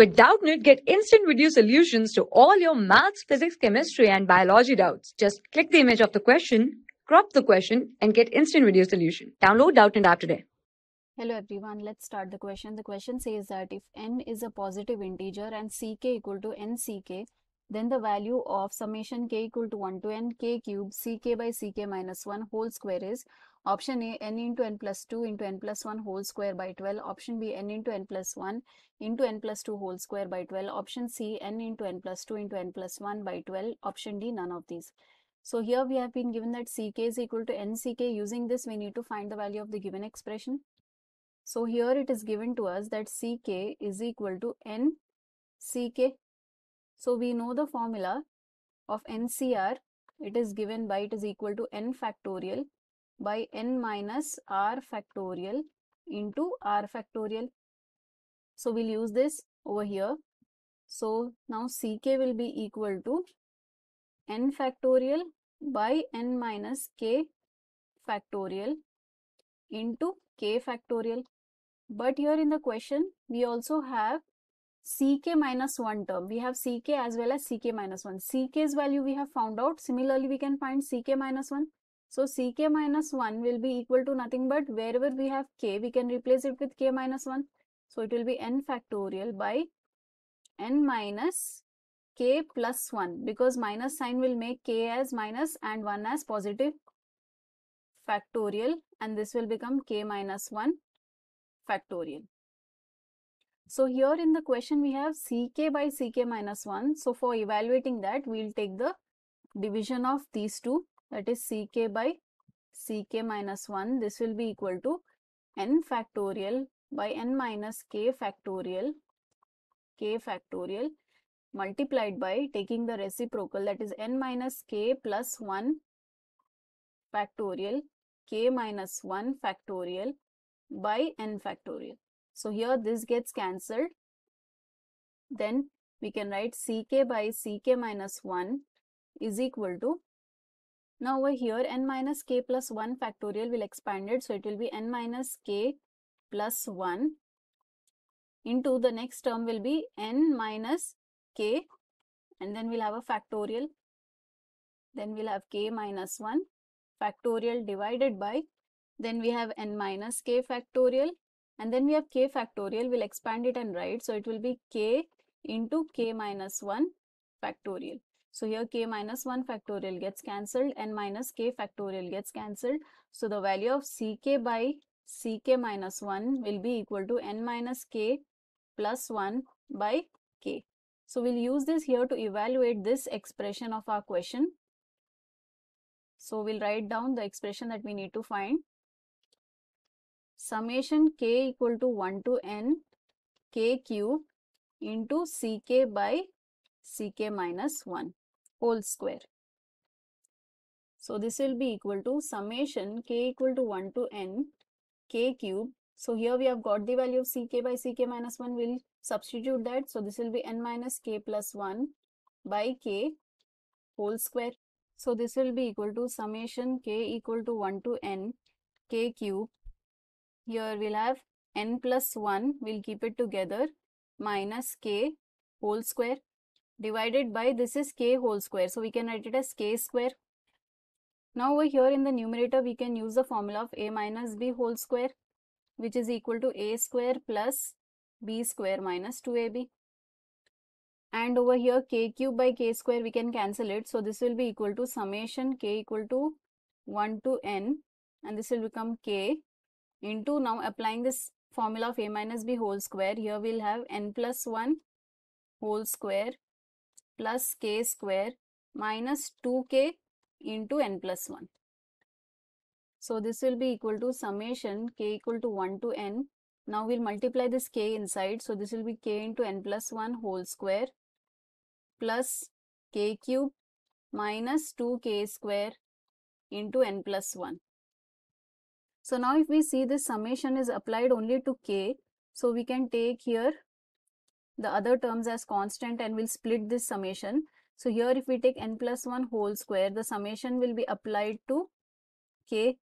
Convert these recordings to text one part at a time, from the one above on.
With Doubtnit, get instant video solutions to all your maths, physics, chemistry, and biology doubts. Just click the image of the question, crop the question, and get instant video solution. Download Doubtnit app today. Hello everyone, let's start the question. The question says that if n is a positive integer and ck equal to nck, then the value of summation k equal to 1 to n k cube ck by ck minus 1 whole square is Option A n into n plus 2 into n plus 1 whole square by 12. Option B n into n plus 1 into n plus 2 whole square by 12. Option C n into n plus 2 into n plus 1 by 12. Option D none of these. So here we have been given that ck is equal to nck. Using this we need to find the value of the given expression. So here it is given to us that ck is equal to nck. So we know the formula of ncr. It is given by it is equal to n factorial by n minus r factorial into r factorial. So we'll use this over here. So now ck will be equal to n factorial by n minus k factorial into k factorial. But here in the question, we also have ck minus 1 term. We have ck as well as ck minus 1. ck's value we have found out. Similarly, we can find ck minus 1. So ck minus 1 will be equal to nothing but wherever we have k, we can replace it with k minus 1. So it will be n factorial by n minus k plus 1 because minus sign will make k as minus and 1 as positive factorial and this will become k minus 1 factorial. So here in the question we have ck by ck minus 1. So for evaluating that we will take the division of these two that is ck by ck minus 1. This will be equal to n factorial by n minus k factorial k factorial multiplied by taking the reciprocal that is n minus k plus 1 factorial k minus 1 factorial by n factorial. So here this gets cancelled. Then we can write ck by ck minus 1 is equal to now over here n minus k plus 1 factorial will expand it. So it will be n minus k plus 1 into the next term will be n minus k and then we'll have a factorial. Then we'll have k minus 1 factorial divided by then we have n minus k factorial and then we have k factorial. We'll expand it and write. So it will be k into k minus 1 factorial. So here k minus 1 factorial gets cancelled and minus k factorial gets cancelled. So the value of ck by ck minus 1 will be equal to n minus k plus 1 by k. So we'll use this here to evaluate this expression of our question. So we'll write down the expression that we need to find. Summation k equal to 1 to n k cube into ck by ck minus 1 whole square. So this will be equal to summation k equal to 1 to n k cube. So here we have got the value of ck by ck minus 1. We'll substitute that. So this will be n minus k plus 1 by k whole square. So this will be equal to summation k equal to 1 to n k cube. Here we'll have n plus 1, we'll keep it together, minus k whole square divided by this is k whole square. So we can write it as k square. Now over here in the numerator, we can use the formula of a minus b whole square, which is equal to a square plus b square minus 2ab. And over here, k cube by k square, we can cancel it. So this will be equal to summation k equal to 1 to n, and this will become k into now applying this formula of a minus b whole square. Here we'll have n plus 1 whole square plus k square minus 2k into n plus 1. So this will be equal to summation k equal to 1 to n. Now we'll multiply this k inside. So this will be k into n plus 1 whole square plus k cube minus 2k square into n plus 1. So now if we see this summation is applied only to k. So we can take here the other terms as constant and we'll split this summation. So here if we take n plus 1 whole square, the summation will be applied to k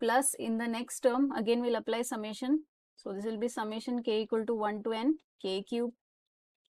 plus in the next term, again we'll apply summation. So this will be summation k equal to 1 to n, k cube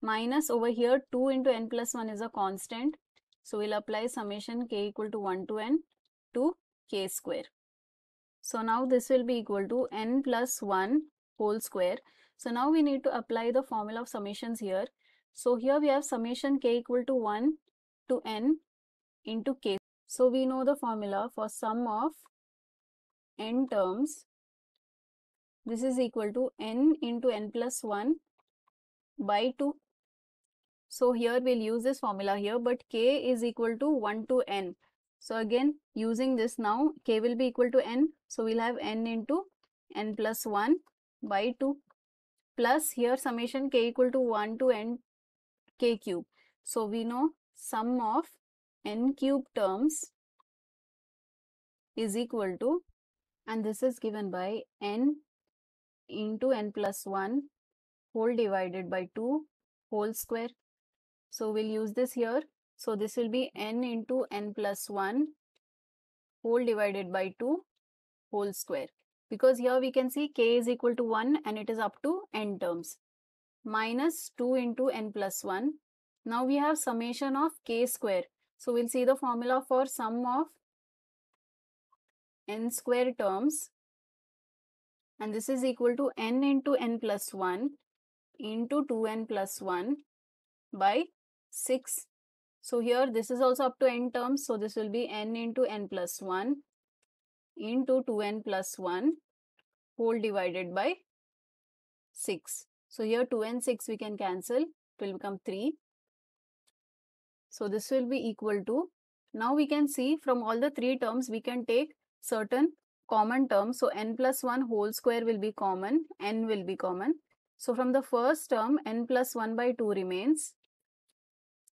minus over here 2 into n plus 1 is a constant. So we'll apply summation k equal to 1 to n to k square. So now this will be equal to n plus 1 whole square. So now we need to apply the formula of summations here. So here we have summation k equal to 1 to n into k. So we know the formula for sum of n terms. This is equal to n into n plus 1 by 2. So here we'll use this formula here, but k is equal to 1 to n. So again, using this now, k will be equal to n. So we'll have n into n plus 1 by 2 plus here summation k equal to 1 to n k cube. So we know sum of n cube terms is equal to and this is given by n into n plus 1 whole divided by 2 whole square. So we'll use this here. So this will be n into n plus 1 whole divided by 2 whole square because here we can see k is equal to 1 and it is up to n terms minus 2 into n plus 1. Now we have summation of k square. So we'll see the formula for sum of n square terms and this is equal to n into n plus 1 into 2n plus 1 by 6. So here this is also up to n terms. So this will be n into n plus 1 into 2n plus 1 whole divided by 6. So here 2 n 6 we can cancel. It will become 3. So this will be equal to. Now we can see from all the three terms we can take certain common terms. So n plus 1 whole square will be common. n will be common. So from the first term n plus 1 by 2 remains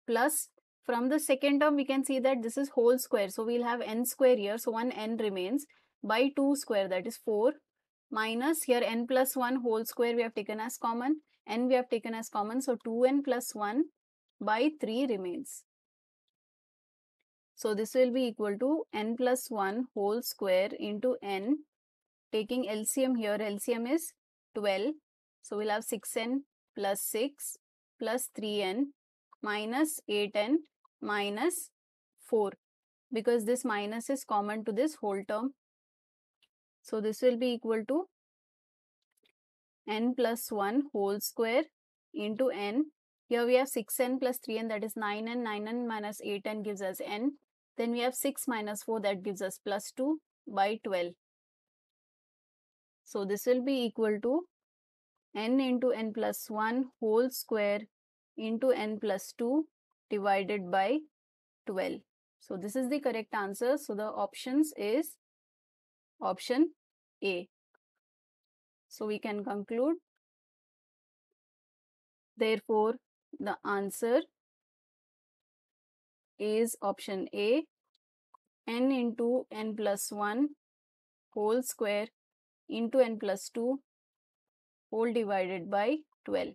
plus from the second term, we can see that this is whole square. So we'll have n square here. So one n remains by 2 square that is 4 minus here n plus 1 whole square we have taken as common. n we have taken as common. So 2n plus 1 by 3 remains. So this will be equal to n plus 1 whole square into n. Taking LCM here, LCM is 12. So we'll have 6n plus 6 plus 3n minus 8 and minus 4 because this minus is common to this whole term. So this will be equal to n plus 1 whole square into n. Here we have 6n plus 3n that is 9n, 9n minus 8n gives us n. Then we have 6 minus 4 that gives us plus 2 by 12. So this will be equal to n into n plus 1 whole square into n plus 2 divided by 12. So this is the correct answer. So the options is option A. So we can conclude. Therefore, the answer is option A n into n plus 1 whole square into n plus 2 whole divided by 12.